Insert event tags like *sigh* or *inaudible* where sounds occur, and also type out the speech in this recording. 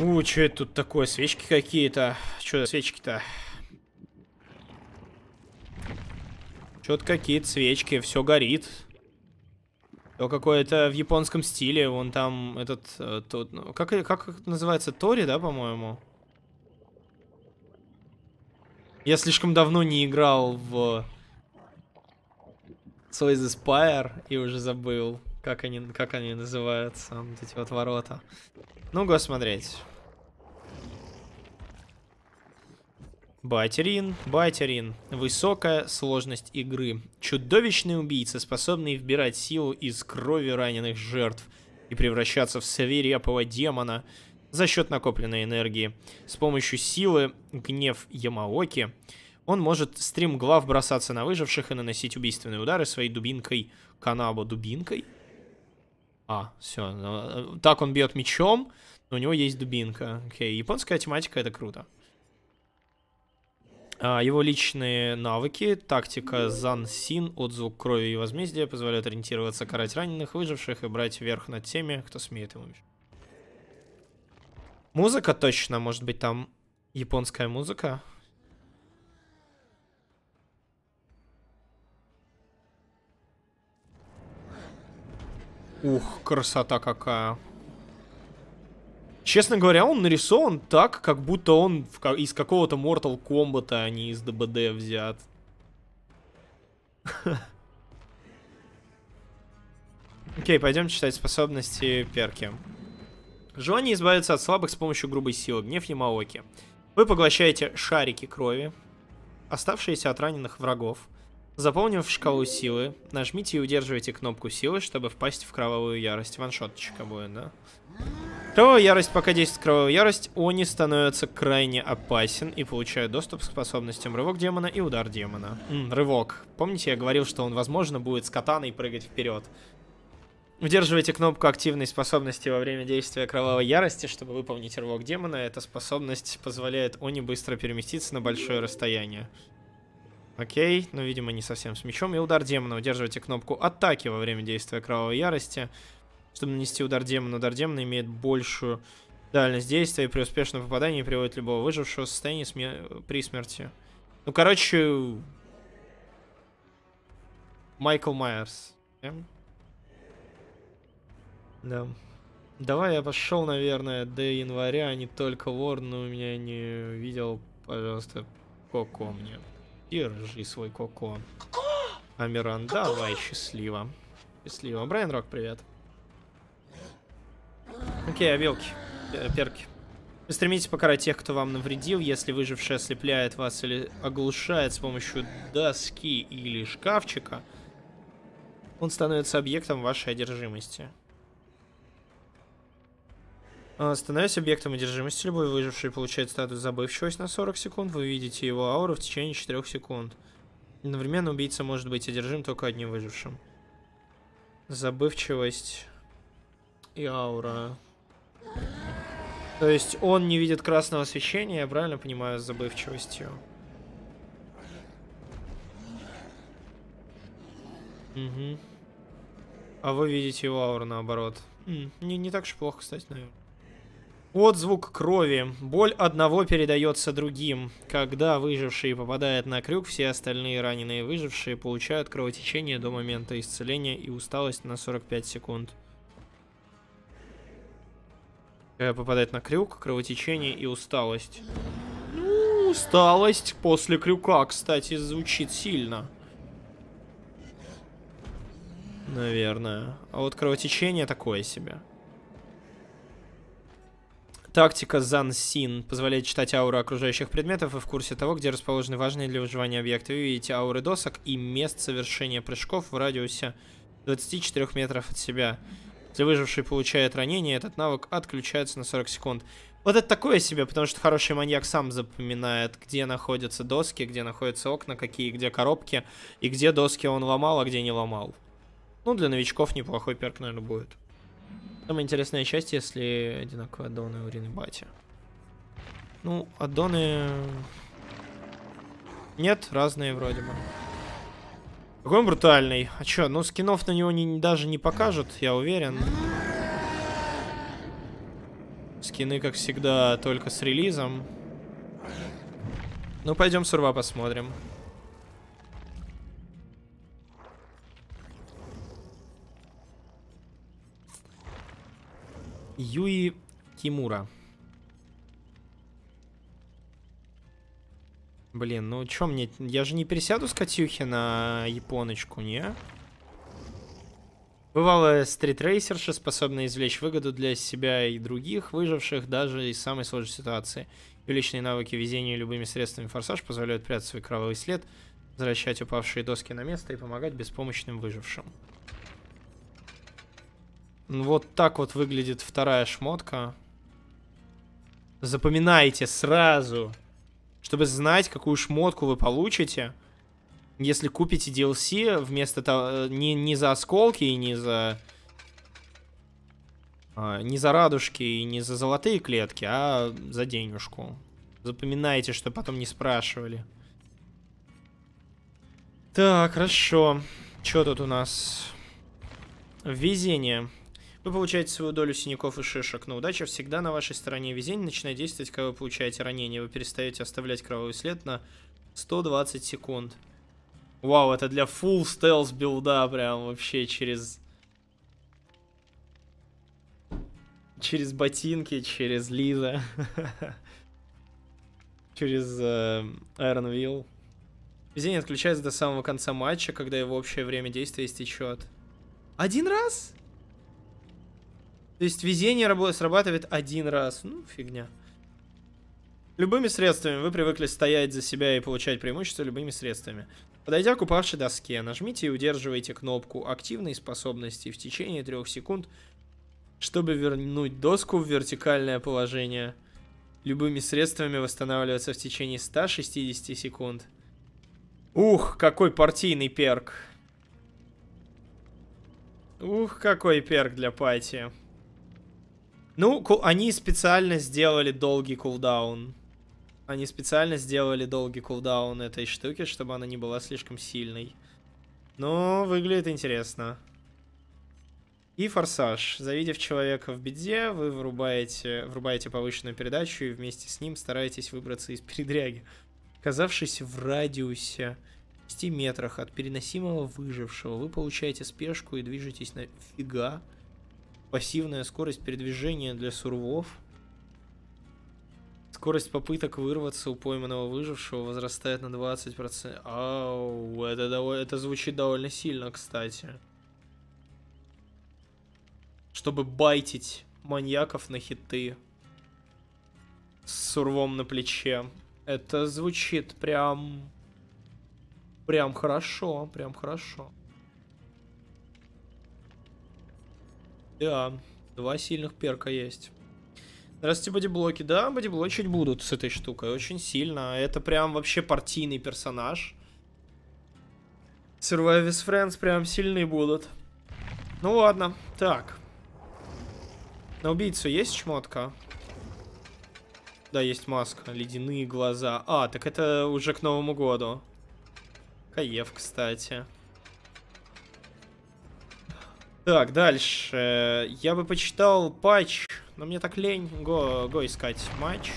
У, что это тут такое? Свечки какие-то. Что за свечки-то? Что-то какие-то свечки, все горит. То какое-то в японском стиле, вон там этот... Э, тот, ну, как, как называется? Тори, да, по-моему? Я слишком давно не играл в... Soy the Spire и уже забыл. Как они, как они называются, вот эти вот ворота. Ну, го смотреть. Батерин, Батерин. Высокая сложность игры. Чудовищный убийца, способный вбирать силу из крови раненых жертв и превращаться в свирепого демона за счет накопленной энергии. С помощью силы гнев Ямаоки он может стримглав бросаться на выживших и наносить убийственные удары своей дубинкой Канабо. Дубинкой? А, все. Ну, э, так он бьет мечом, но у него есть дубинка. Окей, японская тематика это круто. А, его личные навыки, тактика Зансин, отзвук крови и возмездия позволяют ориентироваться, карать раненых, выживших и брать верх над теми, кто смеет ему Музыка точно, может быть, там японская музыка? Ух, красота какая. Честно говоря, он нарисован так, как будто он в, из какого-то Mortal Kombat, а не из ДБД взят. *laughs* Окей, пойдем читать способности перки. Желание избавиться от слабых с помощью грубой силы. Гнев Ямаоки. Вы поглощаете шарики крови, оставшиеся от раненых врагов. Заполнив шкалу силы, нажмите и удерживайте кнопку силы, чтобы впасть в кровавую ярость. Ваншоточка будет, да? Кровавая ярость, пока действует кровавая ярость, они становятся крайне опасен и получают доступ к способностям рывок демона и удар демона. М, рывок. Помните, я говорил, что он, возможно, будет с катаной прыгать вперед. Удерживайте кнопку активной способности во время действия Кровавой Ярости, чтобы выполнить рывок демона. Эта способность позволяет Они быстро переместиться на большое расстояние. Окей, но, ну, видимо, не совсем с мечом. И удар демона. Удерживайте кнопку атаки во время действия Кровавой Ярости. Чтобы нанести удар демона, удар демона имеет большую дальность действия и при успешном попадании приводит любого выжившего в состояние смер... при смерти. Ну, короче... Майкл Майерс. Да. Давай я пошел, наверное, до января, а не только Ворн, но у меня не видел, пожалуйста, Коко мне и свой коко. Амиран, давай, счастливо. Счастливо. Брайан Рок, привет. Окей, обелки. Э, перки. Вы стремитесь покарать тех, кто вам навредил, если выживший ослепляет вас или оглушает с помощью доски или шкафчика. Он становится объектом вашей одержимости. Э, становясь объектом одержимости, любой выживший получает статус забывчивость на 40 секунд. Вы видите его ауру в течение 4 секунд. Одновременно убийца может быть одержим только одним выжившим. Забывчивость и аура. То есть он не видит красного освещения, я правильно понимаю, с забывчивостью. Угу. А вы видите его ауру наоборот. М -м, не, не так же плохо, кстати, наверное. Отзвук крови. Боль одного передается другим. Когда выживший попадает на крюк, все остальные раненые выжившие получают кровотечение до момента исцеления и усталость на 45 секунд. Когда э, попадает на крюк, кровотечение и усталость. Ну, усталость после крюка, кстати, звучит сильно. Наверное. А вот кровотечение такое себе. Тактика Зан Син позволяет читать ауры окружающих предметов и в курсе того, где расположены важные для выживания объекты. Вы видите ауры досок и мест совершения прыжков в радиусе 24 метров от себя. Если выживший получает ранение, этот навык отключается на 40 секунд. Вот это такое себе, потому что хороший маньяк сам запоминает, где находятся доски, где находятся окна, какие, где коробки, и где доски он ломал, а где не ломал. Ну, для новичков неплохой перк, наверное, будет. Самая интересная часть, если одинаковые аддоны у Рин Бати. Ну, аддоны... Нет, разные вроде бы. Какой он брутальный. А чё, ну скинов на него не, даже не покажут, я уверен. Скины, как всегда, только с релизом. Ну, пойдем сурва посмотрим. Юи Кимура. Блин, ну чё мне... Я же не пересяду с Катюхи на японочку, не? Бывало, стритрейсерши способны извлечь выгоду для себя и других, выживших даже из самой сложной ситуации. Ее личные навыки везения любыми средствами форсаж позволяют прятать свой кровавый след, возвращать упавшие доски на место и помогать беспомощным выжившим. Ну, вот так вот выглядит вторая шмотка. Запоминайте сразу, чтобы знать, какую шмотку вы получите, если купите DLC вместо того... Э, не, не за осколки и не за... А, не за радужки и не за золотые клетки, а за денежку. Запоминайте, что потом не спрашивали. Так, хорошо. Что тут у нас? Везение. Вы получаете свою долю синяков и шишек, но удача всегда на вашей стороне. Везение начинает действовать, когда вы получаете ранение. Вы перестаете оставлять кровавый след на 120 секунд. Вау, это для full стелс билда прям вообще через... Через ботинки, через Лиза. *laughs* через э, Iron Wheel. Везение отключается до самого конца матча, когда его общее время действия истечет. Один раз? То есть везение срабатывает один раз. Ну, фигня. Любыми средствами вы привыкли стоять за себя и получать преимущество любыми средствами. Подойдя к упавшей доске, нажмите и удерживайте кнопку активной способности в течение трех секунд, чтобы вернуть доску в вертикальное положение. Любыми средствами восстанавливаться в течение 160 секунд. Ух, какой партийный перк. Ух, какой перк для пати. Ну, они специально сделали долгий кулдаун. Они специально сделали долгий кулдаун этой штуки, чтобы она не была слишком сильной. Но выглядит интересно. И форсаж. Завидев человека в беде, вы врубаете, врубаете повышенную передачу и вместе с ним стараетесь выбраться из передряги. Оказавшись в радиусе 10 метрах от переносимого выжившего, вы получаете спешку и движетесь на... Фига. Пассивная скорость передвижения для сурвов. Скорость попыток вырваться у пойманного выжившего возрастает на 20%. Ау, это, довольно, это звучит довольно сильно, кстати. Чтобы байтить маньяков на хиты. С сурвом на плече. Это звучит прям... Прям хорошо, прям хорошо. Да, два сильных перка есть. Здравствуйте, бодиблоки. Да, бодиблочить будут с этой штукой очень сильно. Это прям вообще партийный персонаж. Survive Friends прям сильные будут. Ну ладно, так. На убийцу есть шмотка? Да, есть маска. Ледяные глаза. А, так это уже к Новому году. Каев, кстати. Так, дальше. Я бы почитал патч, но мне так лень. Го, го искать матч.